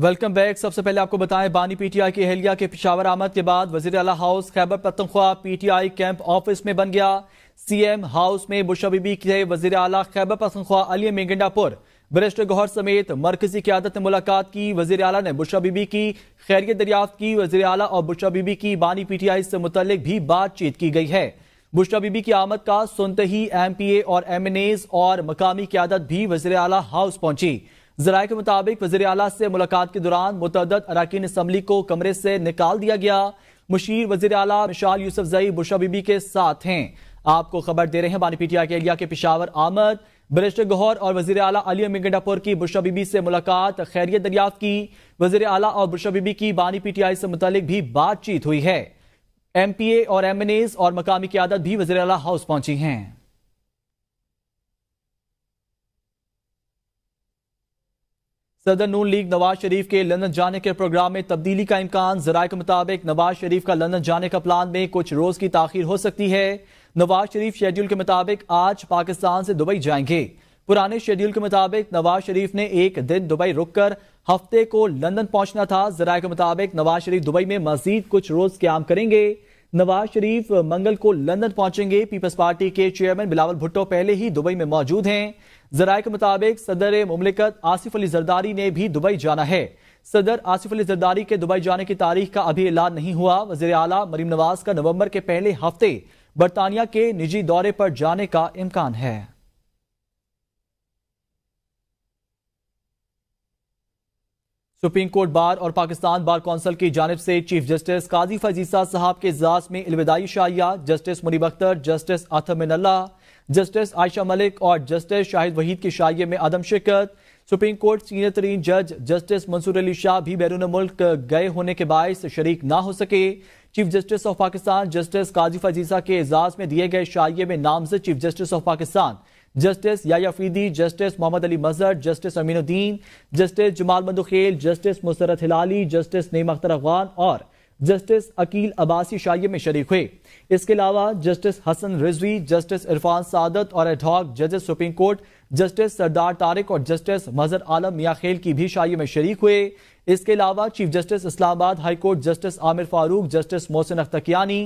Welcome back सबसे पहले आपको बताएं बानी पीटीआई की अहलिया के पिशावर आमद के बाद वजीर अला house Khyber Pakhtunkhwa PTI camp office में बन गया सीएम हाउस में मुशबीबी के वजीर अला खैबर पतनख्वा अली मेगेंडापुर बरिस्ट गौहर समेत मरकजी क्यादत ने मुलाकात की वजीर अला ने बुशा बीबी की खैरियत दरियाफ्त की वजीर अला और बुशा बीबी की बानी पीटीआई से मुतलिक भी बातचीत की गई है बुशा बीबी की आमद का सुनते ही एम पी ए और एम एन एज और मकामी क्यादत भी वजीर अला हाउस पहुंची जराये के मुताबिक वजी अला से मुलाकात के दौरान मुतद अरकान इसम्बली को कमरे से निकाल दिया गया मुशीर वजी अला मिशाल यूसुफ जई बुशा बीबी के साथ हैं आपको खबर दे रहे हैं बानी पीटिया के एलिया के पिशावर आमद बरिश्ट गौहर और वजी अला अली मिंगडापुर की बुशा बीबी से मुलाकात खैरियत दरियाफ्त की वजी अला और बुशा बीबी की बानी पीटीआई से मुतल भी बातचीत हुई है एम पी ए और एम एन एज और मकामी क्यादत भी वजी अला हाउस पहुंची हैं सदर नून लीग नवाज शरीफ के लंदन जाने के प्रोग्राम में तब्दीली का इम्कान जराये के मुताबिक नवाज शरीफ का लंदन जाने का प्लान में कुछ रोज की ताखिर हो सकती है नवाज शरीफ शेड्यूल के मुताबिक आज पाकिस्तान से दुबई जाएंगे पुराने शेड्यूल के मुताबिक नवाज शरीफ ने एक दिन दुबई रुककर हफ्ते को लंदन पहुंचना था जराये के मुताबिक नवाज शरीफ दुबई में मजीद कुछ रोज क्याम करेंगे नवाज शरीफ मंगल को लंदन पहुंचेंगे पीपल्स पार्टी के चेयरमैन बिलावल भुट्टो पहले ही दुबई में मौजूद हैं जराये के मुताबिक सदर मुमलिकत आसिफ अली जरदारी ने भी दुबई जाना है सदर आसिफ अली जरदारी के दुबई जाने की तारीख का अभी ऐलान नहीं हुआ वजीर आला मरीम नवाज का नवंबर के पहले हफ्ते बरतानिया के निजी दौरे पर जाने का इम्कान है सुप्रीम कोर्ट बार और पाकिस्तान बार कौंसिल की जानब से चीफ जस्टिस काजी फजीसा साहब के इजलास में अलविदाई शाहिया justice Munib Akhtar justice Athar justice Ayesha Malik और जस्टिस शाहिद वहीद के शाइये में आदम शिरकत सुप्रीम कोर्ट सीनियर तरीन जज जस्टिस मंसूर अली शाह भी बैरून मुल्क गए होने के बायस शरीक ना हो सके chief justice of Pakistan justice Qazi फजीसा के एजाज में दिए गए शाइये में नामजद chief justice of Pakistan justice Yahya फीदी justice Muhammad Ali Mazhar justice Aminuddin justice Jamal Mandokhail justice Musarrat Hilali justice Naeem Akhtar Afghan और जस्टिस अकील अबासी शाही में शरीक हुए इसके अलावा जस्टिस हसन रिजवी जस्टिस इरफान सादत और एडॉक जजेस supreme court justice Sardar Tariq और जस्टिस मजहर आलम मियाखेल की भी शाही में शरीक हुए इसके अलावा chief justice Islamabad high court justice Aamir Farooq justice Mohsin अख्तकियानी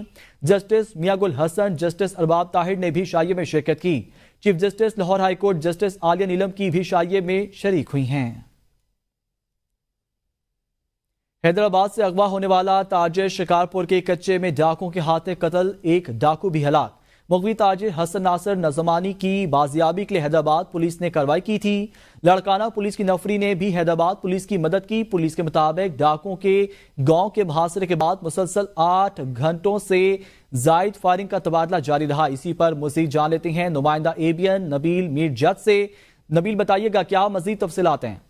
जस्टिस मियागुल हसन जस्टिस अरबाब ताहिर ने भी शाइय में शिरकत की chief justice Lahore high court justice Aalia Neelum की भी शाइय में शरीक हुई हैं हैदराबाद से अगवा होने वाला ताजर शिकारपुर के कच्चे में डाकुओं के हाथे कत्ल एक डाकू भी हलाक मुगवी ताज हसन नासर नजमानी की बाजियाबी के लिए हैदराबाद पुलिस ने कार्रवाई की थी लड़काना पुलिस की नफरी ने भी हैदराबाद पुलिस की मदद की पुलिस के मुताबिक डाकों के गांव के मुहासरे के बाद मुसलसल आठ घंटों से जायद फायरिंग का तबादला जारी रहा इसी पर मजीद जान लेते हैं नुमाइंदा एबियन नबील मीर जद से नबील बताइएगा क्या मजीद तफसीलाते हैं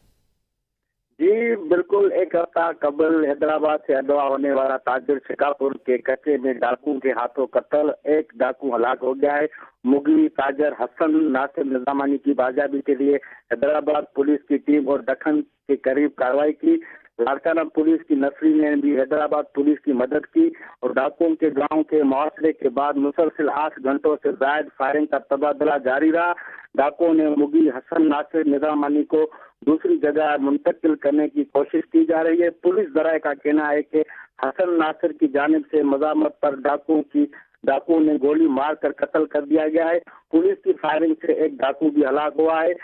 जी बिल्कुल एक हफ्ता कबल हैदराबाद से अगवा होने वाला ताजिर शिकापुर के कच्चे में डाकू के हाथों कत्ल एक डाकू हलाक हो गया है मुगली ताजर हसन नासिर निजामानी की बाजाबी के लिए हैदराबाद पुलिस की टीम और दखन के करीब कार्रवाई की लाड़काना पुलिस की नफरी ने भी हैदराबाद पुलिस की मदद की और डाकुओं के गांव के मुआवरे के बाद मुसलसिल आठ घंटों से जायद फायरिंग का तबादला जारी रहा डाकुओं ने मुगी हसन नासिर निजामानी को दूसरी जगह मुंतकिल करने की कोशिश की जा रही है पुलिस जराये का कहना है कि हसन नासिर की जानब से मजामत पर डाकुओं की डाकुओं ने गोली मार कर कत्ल कर दिया गया है पुलिस की फायरिंग से एक डाकू भी हलाक हुआ है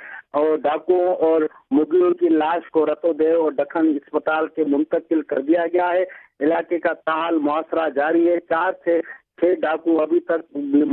और डाकुओं और मुगलों की लाश को रतोदेव और दखन अस्पताल के मुंतकिल कर दिया गया है इलाके का ताल मुआसरा जारी है चार से छह डाकू अभी तक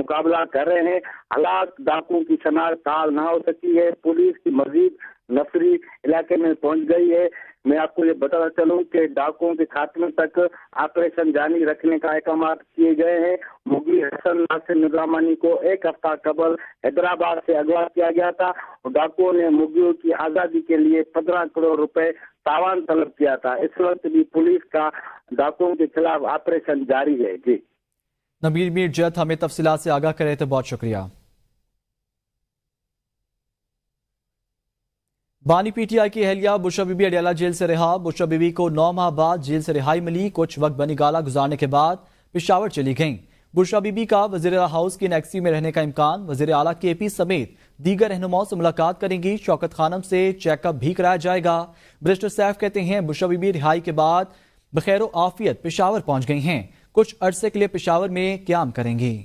मुकाबला कर रहे हैं हालात डाकुओं की शनाख्त ताल ना हो सकी है पुलिस की मजीद नफरी इलाके में पहुंच गई है मैं आपको ये बताना चलूं कि डाकुओं के खात्मे तक ऑपरेशन जारी रखने का अहकाम किए गए हैं मुगी हसन नासिर निजामानी को एक हफ्ता कबल हैदराबाद से अगवा किया गया था और डाकुओं ने मुगियों की आजादी के लिए पंद्रह करोड़ रुपए तावान तलब किया था इस वक्त भी पुलिस का डाकुओं के खिलाफ ऑपरेशन जारी है जी नबीर मीर जत हमें तफसीत से आगाह करे थे बहुत शुक्रिया बानी पीटीआई की अहलिया बुशा बीबी अडियाला जेल से रिहा बुशा बीबी को नौ माह बाद जेल से रिहाई मिली कुछ वक्त बनी गाला गुजारने के बाद पिशावर चली गईं बुशा बीबी का वजीर हाउस की नेक्सी में रहने का इम्कान वजीर अला के पी समेत दीगर रहनुमाओं से मुलाकात करेंगी शौकत खानम से चेकअप भी कराया जाएगा ब्रिस्टर सैफ कहते हैं बुशा बीबी रिहाई के बाद बखैर आफियत पिशावर पहुंच गई हैं कुछ अरसे के लिए पिशावर में क्याम करेंगी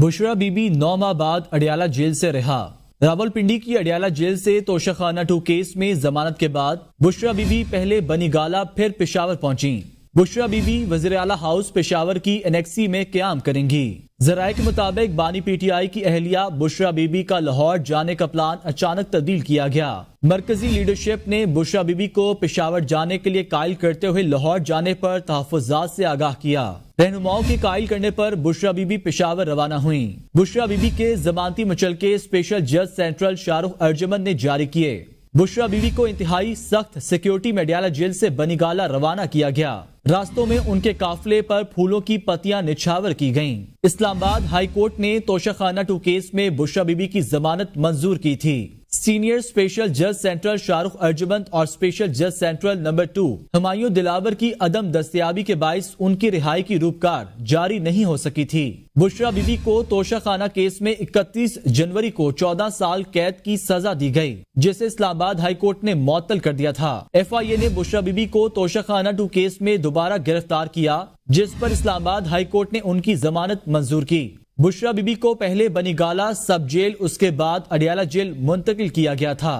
बुशरा बीबी नौ माह बाद अडियाला जेल से रिहा रावलपिंडी की अडियाला जेल से तोशाखाना टू केस में जमानत के बाद बुशरा बीबी पहले बनीगाला फिर पिशावर पहुंची बुशरा बीबी वजीर अला हाउस पेशावर की एनेक्सी में क्याम करेंगी जराये के मुताबिक बानी पीटीआई की अहलिया बुशरा बीबी का लाहौर जाने का प्लान अचानक तब्दील किया गया मरकजी लीडरशिप ने बुशरा बीबी को पेशावर जाने के लिए कायल करते हुए लाहौर जाने पर तहफात से आगाह किया रहनुमाओं के कायल करने पर बुशरा बीबी पेशावर रवाना हुई बुशरा बीबी के जमानती मचल के स्पेशल जज सेंट्रल शाहरुख अर्जमन ने जारी किए बुशरा बीबी को इंतहाई सख्त सिक्योरिटी मेडियाला जेल से बनीगाला रवाना किया गया रास्तों में उनके काफिले पर फूलों की पतियां निछावर की गईं। इस्लामाबाद हाई कोर्ट ने तोशाखाना टू केस में बुशा बीबी की जमानत मंजूर की थी सीनियर स्पेशल जज सेंट्रल शाहरुख अर्जुमंद और स्पेशल जज central number two Humayun Dilawar की अदम दस्तियाबी के बायस उनकी रिहाई की रूपकार जारी नहीं हो सकी थी बुशरा बीबी को तोशाखाना केस में 31 जनवरी को 14 साल कैद की सजा दी गई, जिसे इस्लामाबाद हाईकोर्ट ने मअतल कर दिया था ए ने बुशरा बीबी को तोशाखाना टू केस में दोबारा गिरफ्तार किया जिस पर इस्लामाबाद हाईकोर्ट ने उनकी जमानत मंजूर की बुशरा बीबी को पहले बनीगाला सब जेल उसके बाद अडियाला जेल मुंतकिल किया गया था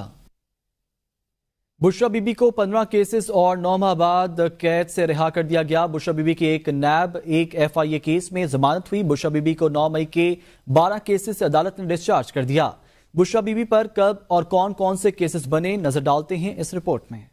बुशरा बीबी को पंद्रह केसेस और नौ माह बाद कैद से रिहा कर दिया गया बुशरा बीबी के एक नैब एक एफआईए केस में जमानत हुई बुशरा बीबी को 9 मई के 12 केसेस से अदालत ने डिस्चार्ज कर दिया बुशरा बीबी पर कब और कौन कौन से केसेस बने नजर डालते हैं इस रिपोर्ट में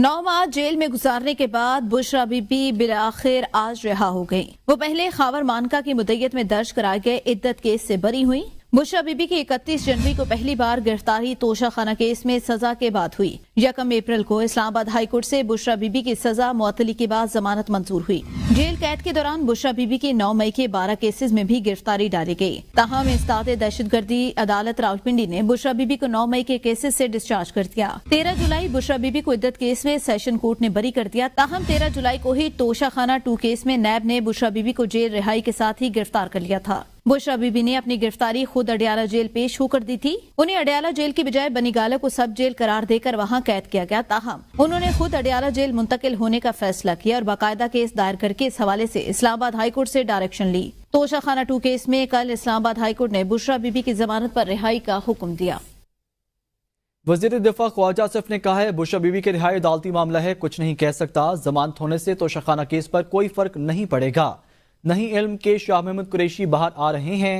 नौ माह जेल में गुजारने के बाद बुशरा बीबी आखिर आज रिहा हो गयी वो पहले खावर मानका की मुदैत में दर्ज कराए गए इद्दत केस से बरी हुई बुशरा बीबी की इकतीस जनवरी को पहली बार गिरफ्तारी तोशाखाना केस में सजा के बाद हुई यकम अप्रैल को इस्लामाबाद हाईकोर्ट से बुशरा बीबी की सजा मुअतली के बाद जमानत मंजूर हुई जेल कैद के दौरान बुशरा बीबी के 9 मई के 12 केसेस में भी गिरफ्तारी डाली गई तहम दहशत दहशतगर्दी अदालत रावलपिंडी ने बुशरा बीबी को 9 मई के केसेस से डिस्चार्ज कर दिया तेरह जुलाई बुशरा बीबी को इद्दत केस में सेशन कोर्ट ने बरी कर दिया तहम तेरह जुलाई को ही तोशाखाना टू केस में नैब ने बुशरा बीबी को जेल रिहाई के साथ ही गिरफ्तार कर लिया था बुशरा बीबी ने अपनी गिरफ्तारी खुद अडियाला जेल पेश होकर दी थी उन्हें अडियाला जेल की बजाय बनीगाला को सब जेल करार देकर वहाँ कैद किया गया ताहम उन्होंने खुद अडियाला जेल मुंतकिल होने का फैसला किया और बाकायदा केस दायर करके इस हवाले से इस्लामाबाद हाईकोर्ट से डायरेक्शन ली तोशा खाना टू केस में कल इस्लामाबाद हाईकोर्ट ने बुशरा बीबी की जमानत पर रिहाई का हुक्म दिया वजीर दिफा ख्वाजा आसिफ ने कहा है बुशा बीबी की रिहाई अदालती मामला है कुछ नहीं कह सकता जमानत होने से तोशाखाना केस पर कोई फर्क नहीं पड़ेगा नहीं इल्म के शाह महमूद कुरैशी बाहर आ रहे हैं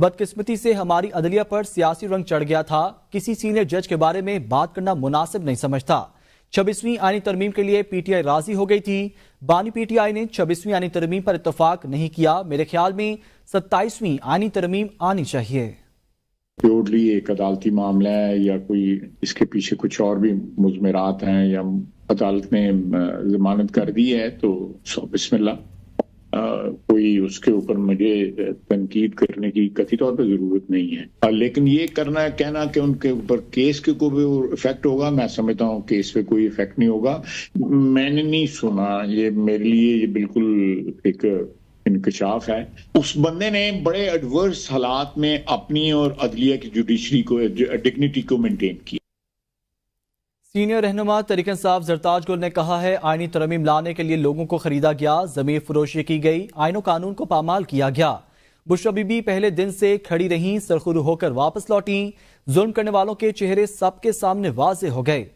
बदकिस्मती से हमारी अदलिया पर सियासी रंग चढ़ गया था किसी सीनियर जज के बारे में बात करना मुनासिब नहीं समझता छब्बीसवीं आयनी तरमीम के लिए पीटीआई राजी हो गई थी बानी पीटीआई ने छब्बीसवीं आनी तरमीम पर इतफाक नहीं किया मेरे ख्याल में सत्ताईसवीं आईनी तरमीम आनी चाहिए प्योरली एक अदालती मामला है या कोई इसके पीछे कुछ और भी मुजमरात हैं या अदालत ने जमानत कर दी है तो सो बिस्मिल्लाह कोई उसके ऊपर मुझे तनकीद करने की कथित तौर पर जरूरत नहीं है लेकिन ये करना कहना कि उनके ऊपर केस के को भी इफेक्ट होगा मैं समझता हूँ केस पे कोई इफेक्ट नहीं होगा मैंने नहीं सुना ये मेरे लिए ये बिल्कुल एक इंकशाफ है उस बंदे ने बड़े एडवर्स हालात में अपनी और अदलिया की जुडिशरी को डिग्निटी को मेनटेन किया सीनियर रहनुमा तरीकन साहब जरताज गुल ने कहा है आइनी तरमीम लाने के लिए लोगों को खरीदा गया जमीन फरोशी की गई आइनों कानून को पामाल किया गया बुशरा बीबी पहले दिन से खड़ी रहीं सरखुरू होकर वापस लौटी जुल्म करने वालों के चेहरे सबके सामने वाजे हो गए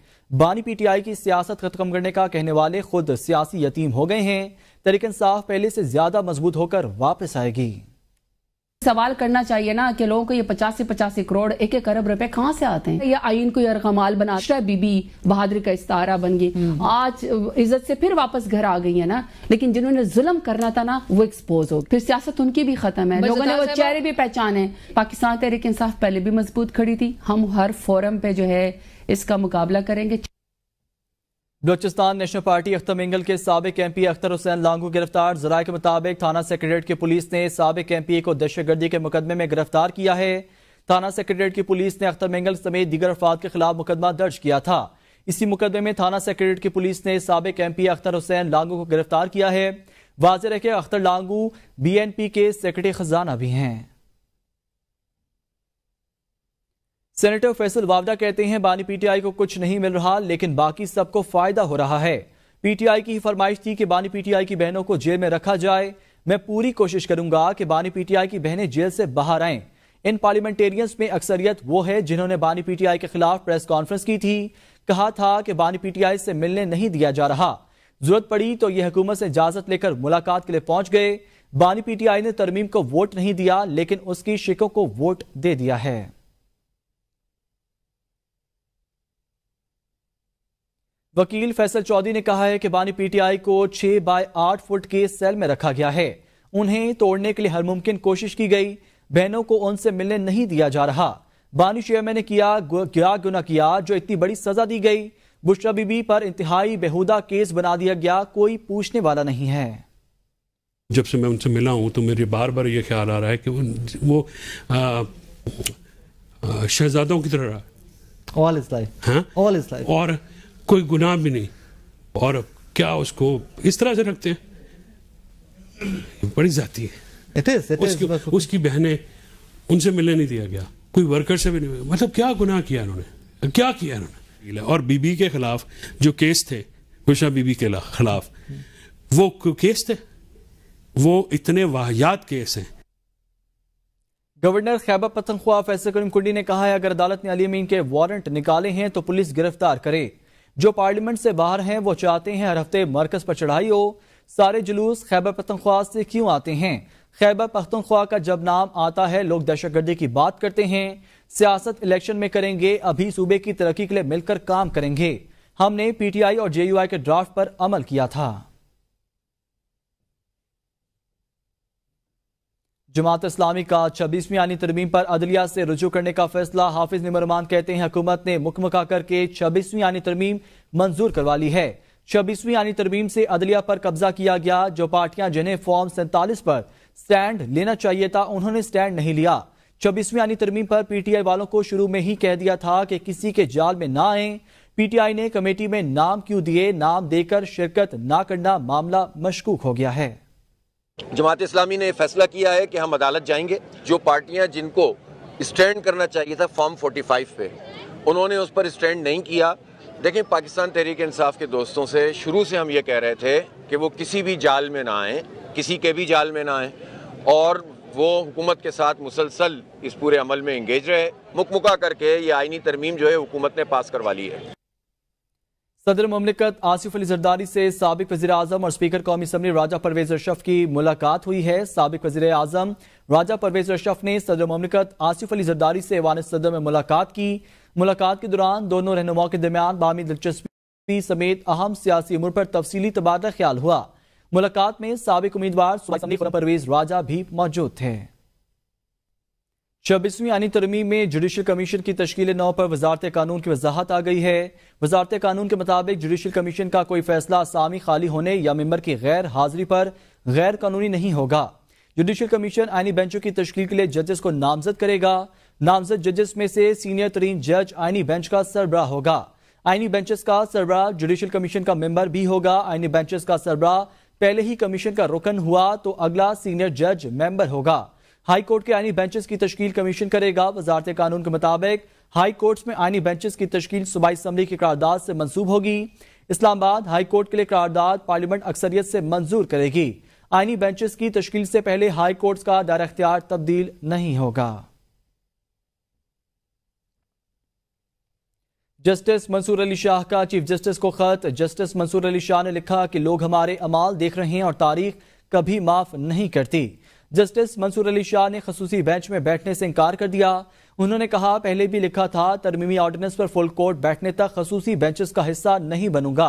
बानी पीटीआई की सियासत खत्म करने का कहने वाले खुद सियासी यतीम हो गए हैं तरीकन साहब पहले से ज्यादा मजबूत होकर वापस आएगी सवाल करना चाहिए ना कि लोगों को ये पचासी पचासी करोड़ एक एक अरब रुपए कहाँ से आते हैं या आइन को यमाल बना बीबी बहादुर का इस्तारा बन गई हम्म। आज इज्जत से फिर वापस घर आ गई है ना लेकिन जिन्होंने जुल्म करना था ना वो एक्सपोज हो फिर सियासत उनकी भी खत्म है लोगों ने वो चेहरे भी पहचाने पाकिस्तान तहरीक इंसाफ पहले भी मजबूत खड़ी थी हम हर फोरम पे जो है इसका मुकाबला करेंगे बलोचिस्तान नेशनल पार्टी अख्तर मिंगल के सबक एम पी अख्तर हुसैन लांगू गिरफ्तार जराये के मुताबिक थाना सेक्रेटरीट की पुलिस ने सबक एम पी को दहशतगर्दी के मुकदमे में गिरफ्तार किया है थाना सेक्रेटरीट की पुलिस ने अख्तर मिंगल समेत दीगर अफवाद के खिलाफ मुकदमा दर्ज किया था इसी मुकदमे में थाना सेक्रेटरीट की पुलिस ने सबक एम पी अख्तर हुसैन लांगू को गिरफ्तार किया है वाजह रखे Akhtar Langove B N P के सेक्रेटरी खजाना भी हैं सेनेटर फैसल वावडा कहते हैं बानी पीटीआई को कुछ नहीं मिल रहा लेकिन बाकी सबको फायदा हो रहा है पीटीआई की फरमाइश थी कि बानी पीटीआई की बहनों को जेल में रखा जाए मैं पूरी कोशिश करूंगा कि बानी पीटीआई की बहनें जेल से बाहर आएं इन पार्लियामेंटेरियंस में अक्सरियत वो है जिन्होंने बानी पीटीआई के खिलाफ प्रेस कॉन्फ्रेंस की थी कहा था कि बानी पीटीआई से मिलने नहीं दिया जा रहा जरूरत पड़ी तो यह हुकूमत से इजाजत लेकर मुलाकात के लिए पहुंच गए बानी पीटीआई ने तरमीम को वोट नहीं दिया लेकिन उसकी शिकों को वोट दे दिया है वकील फैसल चौधरी ने कहा है कि बानी पीटीआई को 6 बाय 8 फुट के सेल में रखा गया है उन्हें तोड़ने के लिए हर मुमकिन कोशिश की गई बहनों को उनसे मिलने नहीं दिया जा रहा बानी चेयरमैन ने किया क्या गुना किया जो इतनी बड़ी सजा दी गई बुशरा बीबी पर इंतहाई बेहुदा केस बना दिया गया कोई पूछने वाला नहीं है जब से मैं उनसे मिला हूं तो मेरे बार बार ये ख्याल आ रहा है कि वो शहजादों की तरह all is life all is life और कोई गुनाह भी नहीं और क्या उसको इस तरह से रखते हैं बड़ी जाती है it is, it उसकी, उसकी बहनें उनसे मिलने नहीं दिया गया कोई वर्कर से भी नहीं मतलब क्या गुनाह किया उन्होंने क्या किया उन्होंने और बीबी के खिलाफ जो केस थे खुशा बीबी के खिलाफ वो केस थे वो इतने वाहियात केस हैं गवर्नर खैबर पतनख्वा फैसल करीम कुंडी ने कहा है अगर अदालत ने अली अमीन के वारंट निकाले हैं तो पुलिस गिरफ्तार करे जो पार्लियामेंट से बाहर हैं वो चाहते हैं हर हफ्ते मरकज पर चढ़ाई हो सारे जुलूस खैबर पख्तनख्वा से क्यों आते हैं खैबर पख्तनख्वा का जब नाम आता है लोग दहशतगर्दी की बात करते हैं सियासत इलेक्शन में करेंगे अभी सूबे की तरक्की के लिए मिलकर काम करेंगे हमने पीटीआई और जेयूआई के ड्राफ्ट पर अमल किया था जमात इस्लामी का छब्बीसवीं आनी तरमीम पर अदलिया से रजू करने का फैसला हाफिज निमरमान कहते हैं हुकूमत ने मुखमका करके छब्बीसवीं आनी तरमीम मंजूर करवा ली है छब्बीसवीं आनी तरमीम से अदलिया पर कब्जा किया गया जो पार्टियां जिन्हें फॉर्म सैंतालीस पर स्टैंड लेना चाहिए था उन्होंने स्टैंड नहीं लिया छब्बीसवीं आनी तरमीम पर पीटीआई वालों को शुरू में ही कह दिया था कि किसी के जाल में ना आए पीटीआई ने कमेटी में नाम क्यों दिए नाम देकर शिरकत ना करना मामला मशकूक हो गया है जमात इस्लामी ने फैसला किया है कि हम अदालत जाएंगे जो पार्टियां जिनको स्टैंड करना चाहिए था फॉर्म 45 पे उन्होंने उस पर स्टैंड नहीं किया देखिए पाकिस्तान तहरीक इंसाफ के दोस्तों से शुरू से हम ये कह रहे थे कि वो किसी भी जाल में ना आए किसी के भी जाल में ना आएँ और वो हुकूमत के साथ मुसलसल इस पूरे अमल में इंगेज रहे मुकमुका करके ये आइनी तरमीम जो है हुकूमत ने पास करवा ली है सदर ममलिकत आसिफ अली जरदारी से सबक वजी अजम और स्पीकर कौमी असम्बली राजा परवेज अशरफ की मुलाकात हुई है सबक वजी अजम राजा परवेज अशरफ ने सदर ममलिकत आसिफ अली जरदारी से वान सदर में मुलाकात की मुलाकात के दौरान दोनों रहनुमाओं के दरमियान बामी दिलचस्पी समेत अहम सियासी उम्र पर तफसली तबादला ख्याल हुआ मुलाकात में सबक उम्मीदवार परवेज राजा भी मौजूद थे छब्बीसवीं आनी तरमीम में जुडिशल कमीशन की तश्ल नौ पर वजारत कानून की वजाहत आ गई है वजारत कानून के मुताबिक जुडिशल कमीशन का कोई फैसला आसामी खाली होने या मेम्बर की गैर हाजिरी पर गैर कानूनी नहीं होगा जुडिशल कमीशन आइनी बेंचों की तश्ल के लिए जजेस को नामजद करेगा नामजद जजेस में से सीनियर तरीन जज आइनी बेंच का सरबरा होगा आइनी बेंचेस का सरबरा जुडिशल कमीशन का मेंबर भी होगा आइनी बेंचेस का सरबरा पहले ही कमीशन का रुकन हुआ तो अगला सीनियर जज मेंबर होगा हाई कोर्ट के आइनी बेंचेस की तश्कील कमीशन करेगा वजारत कानून के मुताबिक हाई कोर्ट्स में आइनी बेंचेस की तश्कील सूबाई असम्बली की करारदाद से मंसूब होगी इस्लामाबाद हाई कोर्ट के लिए करारदाद पार्लियामेंट अक्सरियत से मंजूर करेगी आइनी बेंचेस की तश्कील से पहले हाई कोर्ट्स का दायरा अख्तियार तब्दील नहीं होगा जस्टिस मंसूर अली शाह का चीफ जस्टिस को खत जस्टिस मंसूर अली शाह ने लिखा कि लोग हमारे अमाल देख रहे हैं और तारीख कभी माफ नहीं करती जस्टिस मंसूर अली शाह ने खसूसी बेंच में बैठने से इनकार कर दिया उन्होंने कहा पहले भी लिखा था तरमीमी ऑर्डिनेंस पर फुल कोर्ट बैठने तक खसूसी बेंचेस का हिस्सा नहीं बनूंगा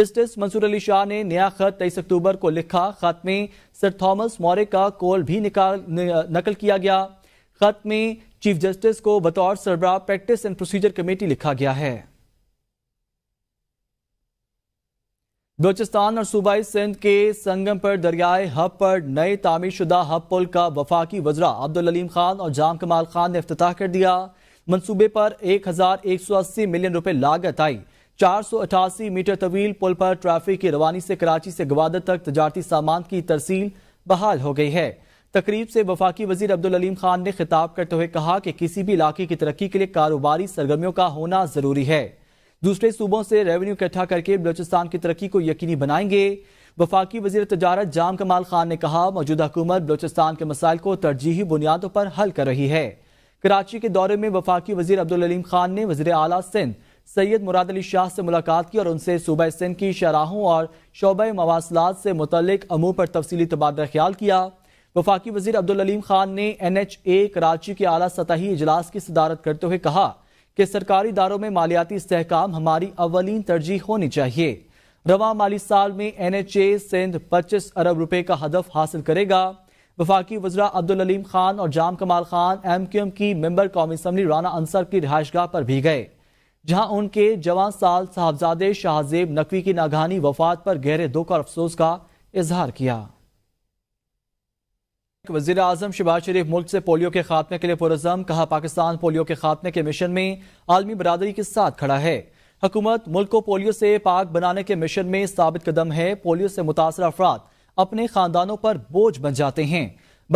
जस्टिस मंसूर अली शाह ने नया खत तेईस अक्टूबर को लिखा खत में सर थॉमस मौर्य का कॉल भी निकाल नकल किया गया खत में चीफ जस्टिस को बतौर सरबराह प्रैक्टिस एंड प्रोसीजर कमेटी लिखा गया है बलोचिस्तान और सूबाई सिंध के संगम पर दरियाए हब पर नए तामीर शुदा हब पुल का वफाकी वजरा अब्दुल अलीम खान और जाम कमाल खान ने अफ्ताह कर दिया मनसूबे पर एक हजार एक सौ अस्सी मिलियन रुपए लागत आई चार सौ अठासी मीटर तवील पुल पर ट्रैफिक की रवानी से कराची से गवादर तक तजारती सामान की तरसील बहाल हो गई है तकरीब से वफाकी वजीर अब्दुल अलीम खान ने खिताब करते हुए कहा कि किसी भी इलाके की तरक्की के लिए कारोबारी सरगर्मियों का होना जरूरी है दूसरे सूबों से रेवेन्यू इकट्ठा करके बलोचिस्तान की तरक्की को यकीनी बनाएंगे वफाकी वजीर तजारत जाम कमाल खान ने कहा मौजूदा हुकूमत बलोचिस्तान के मसाइल को तरजीही बुनियादों पर हल कर रही है कराची के दौरे में वफाकी वजीर अब्दुल अलीम खान ने वजीर अला सिंध सैयद मुराद अली शाह से मुलाकात की और उनसे सूबह सिंध की शराहों और शोबा मवासलात से मुतलिक अमूर पर तफसली तबादला ख्याल किया वफाकी वजीर अब्दुल अलीम खान ने एन एच ए कराची के आला सतही इजलास की सदारत करते हुए कहा कि सरकारी इदारों में मालियाती इसकाम हमारी अवलिन तरजीह होनी चाहिए रवा माली साल में एन एच ए सिंध पच्चीस अरब रुपए का हदफ हासिल करेगा वफाकी वजरा अब्दुल अलीम खान और Jam Kamal Khan M Q M की मेम्बर कौमी असम्बली राना अंसर की रिहाइशगाह पर भी गए जहां उनके जवान साल साहबजादे शाहजेब नकवी की नागहानी वफात पर गहरे दुख और अफसोस का इजहार किया वजीर अजम शबाज शरीफ मुल्क से पोलियो के खात्मे के लिए पुरजम कहा पाकिस्तान पोलियो के खात्मे के मिशन में आलमी बरदरी के साथ खड़ा है हुकूमत मुल्क को पोलियो से पाक बनाने के मिशन में साबित कदम है पोलियो से मुतासर अफराद अपने खानदानों पर बोझ बन जाते हैं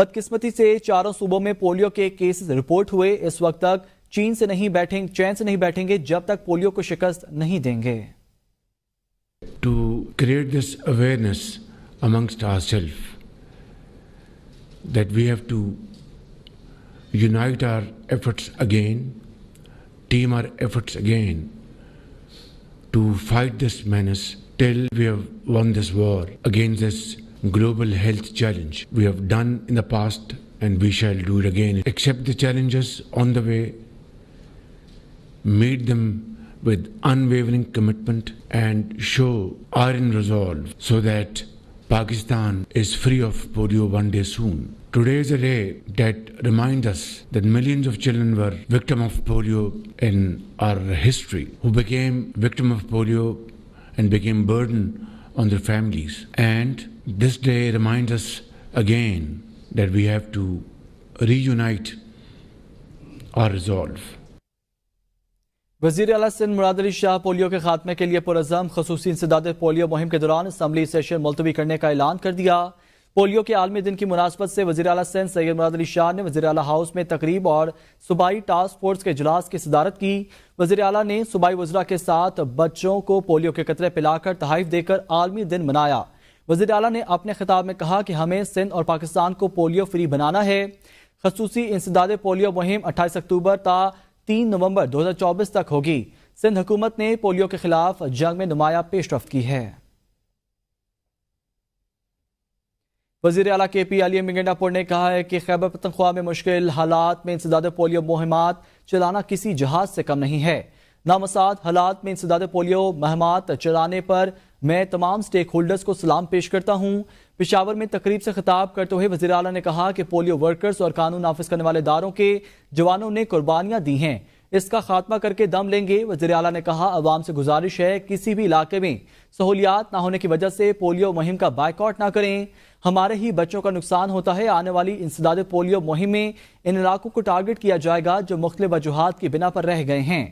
बदकिस्मती से चारों सूबों में पोलियो के केसेस रिपोर्ट हुए इस वक्त तक चीन से नहीं बैठेंगे चैन से नहीं बैठेंगे जब तक पोलियो को शिकस्त नहीं देंगे to create this awareness amongst our self that we have to unite our efforts again, team our efforts again to fight this menace till we have won this war against this global health challenge we have done in the past and we shall do it again. Accept the challenges on the way, meet them with unwavering commitment, and show iron resolve so that Pakistan is free of polio one day soon. Today is a day that reminds us that millions of children were victim of polio in our history, who became victim of polio and became burden on their families. And this day reminds us again that we have to reunite our resolve. वजीर अला Sindh Murad Ali Shah polio के खात्मे के लिए पुरजम खसूसी इंसदाद polio मुहिम के दौरान असम्बली सेशन मुलतवी करने का ऐलान कर दिया पोलियो के आलमी दिन की मुनासबत से वजी अला सिंध सैद मुराद अली शाह ने वजी अला हाउस में तकरीब और सूबाई टास्क फोर्स के अजलास की सदारत की वजी अला ने सूबाई वजरा के साथ बच्चों को पोलियो के कतरे पिलाकर तहफ देकर आलमी दिन मनाया वजी अला ने अपने खिताब में कहा कि हमें सिंध और पाकिस्तान को पोलियो फ्री बनाना है खसूसी इंसदाद पोलियो मुहिम अट्ठाईस अक्टूबर ता तीन नवंबर 2024 तक होगी सिंध हुकूमत ने पोलियो के खिलाफ जंग में नुमाया पेशरफ की है वजीर अला के पी अली मिगेंडापुर ने कहा है कि खैबर पतनख्वा में मुश्किल हालात में इंसदाद पोलियो मुहिमात चलाना किसी जहाज से कम नहीं है नामसाद हालात में इंसदाद पोलियो मुहिमात चलाने पर मैं तमाम स्टेक होल्डर्स को सलाम पेश करता हूँ पिशावर में तकरीब से खिताब करते हुए वजी अला ने कहा कि पोलियो वर्कर्स और कानून नाफिज करने वाले इदारों के जवानों ने कुर्बानियां दी हैं इसका खात्मा करके दम लेंगे वजी अला ने कहा अवाम से गुजारिश है किसी भी इलाके में सहूलियात ना होने की वजह से पोलियो मुहिम का बाइकआउट ना करें हमारे ही बच्चों का नुकसान होता है आने वाली इंसदाद पोलियो मुहिम में इन इलाकों को टारगेट किया जाएगा जो मुख्त वजूहत की बिना पर रह गए हैं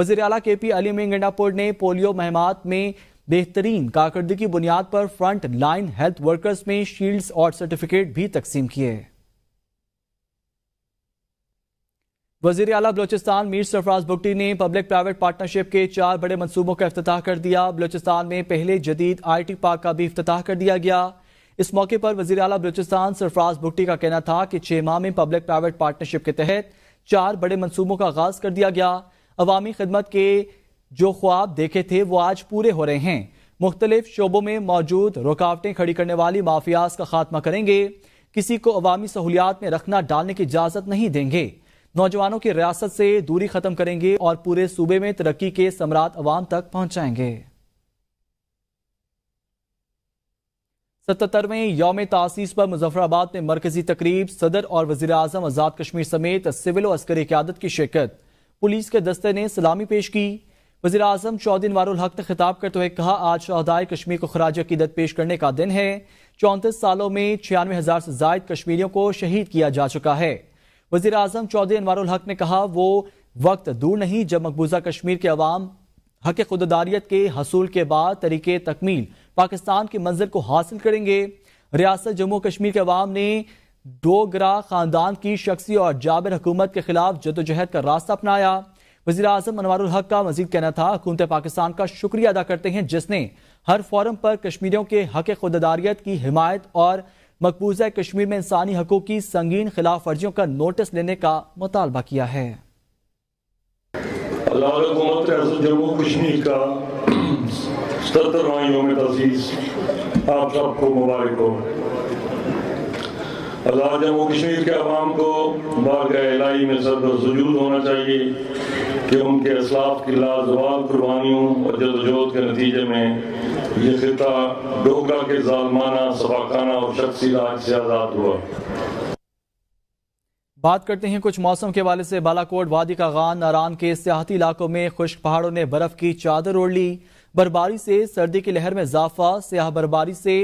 वजी अला के पी अली मिंगंडापुर ने पोलियो महमात में बेहतरीन कारकर्दगी की बुनियाद पर फ्रंट लाइन हेल्थ वर्कर्स में शील्ड्स और सर्टिफिकेट भी तकसीम किए वजीर अला बलोचिस्तान मीर सरफराज भुट्टी ने पब्लिक प्राइवेट पार्टनरशिप के चार बड़े मनसूबों का अफ्ताह कर दिया बलोचिस्तान में पहले जदीद आई टी पार्क का भी अफ्ताह कर दिया गया इस मौके पर वजी अला बलोचिस्तान सरफराज भुट्टी का कहना था कि छह माह में पब्लिक प्राइवेट पार्टनरशिप के तहत चार बड़े मनसूबों का आगाज कर दिया गया अवामी खदमत के जो ख्वाब देखे थे वो आज पूरे हो रहे हैं मुख्तलिफ शोबों में मौजूद रुकावटें खड़ी करने वाली माफियाज का खात्मा करेंगे किसी को अवामी सहूलियात में रखना डालने की इजाजत नहीं देंगे नौजवानों की रियासत से दूरी खत्म करेंगे और पूरे सूबे में तरक्की के सम्राट अवाम तक पहुंचाएंगे सतहत्तरवें योम तासीस पर मुजफ्फराबाद में मरकजी तकरीब सदर और वजीर अजम आजाद कश्मीर समेत सिविल और अस्करी क्यादत की शिरकत पुलिस के दस्ते ने सलामी पेश की वजी अजम चौधरी नवारुल हक ने खिताब करते हुए कहा आज शहदाय कश्मीर को खराज अकीदत पेश करने का दिन है चौंतीस सालों में छियानवे हजार से जायद कश्मीरियों को शहीद किया जा चुका है वजीर अजम चौधरी अनवारुल हक ने कहा वो वक्त दूर नहीं जब मकबूजा कश्मीर के अवाम हक खुददारियत के हसूल के बाद तरीके तकमील पाकिस्तान की मंजिल को हासिल करेंगे रियासत जम्मू कश्मीर के अवाम ने डोगरा खानदान की शख्सी और जाबिर हुकूमत के खिलाफ जदोजहद का रास्ता अपनाया वजीर अजम अनवर हक का मजीद कहना था हुकूमत पाकिस्तान का शुक्रिया अदा करते हैं जिसने हर फॉरम पर कश्मीरियों के हक खुददारियत की हिमायत और मकबूजा कश्मीर में इंसानी हकों की संगीन खिलाफ वर्जियों का नोटिस लेने का मुतालबा किया है आप सबको मुबारक हो अल्लाह जम्मू कश्मीर के आवाम को बारगा इलाही में सर वजूद होना चाहिए कि उनके असलाफ की लाजवाब कुर्बानियों और जदोजहद के नतीजे में ये खिता डोगा के जालमाना सफाकाना और शख्सी राज से आज़ाद हुआ बात करते हैं कुछ मौसम के वाले से बालाकोट वादी का गान नारान के सियाती इलाकों में खुश्क पहाड़ों ने बर्फ की चादर ओढ़ ली बर्फबारी से सर्दी की लहर में इजाफा सियाह बर्फबारी से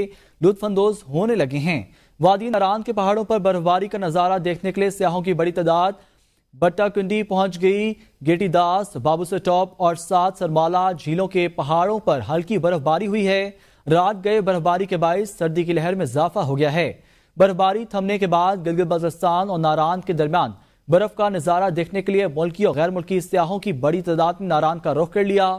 लुत्फानंदोज होने लगे हैं वादी नारान के पहाड़ों पर बर्फबारी का नजारा देखने के लिए सयाहों की बड़ी तादाद बट्टाकुंडी पहुंच गई गेटीदास बाबूसर टॉप और सात सरमाला झीलों के पहाड़ों पर हल्की बर्फबारी हुई है रात गए बर्फबारी के बायस सर्दी की लहर में इजाफा हो गया है बर्फबारी थमने के बाद गिलगित बल्तिस्तान और नारान के दरमियान बर्फ का नजारा देखने के लिए मुल्की और गैर मुल्की सयाहों की बड़ी तादाद में नारान का रुख कर लिया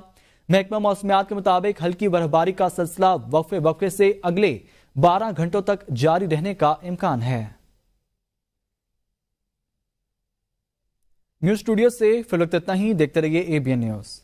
महकमा मौसमियात के मुताबिक हल्की बर्फबारी का सिलसिला वक्फे वक्फे से अगले बारह घंटों तक जारी रहने का इम्कान है न्यूज स्टूडियो से फिलहाल तो इतना ही देखते रहिए एबीएन न्यूज़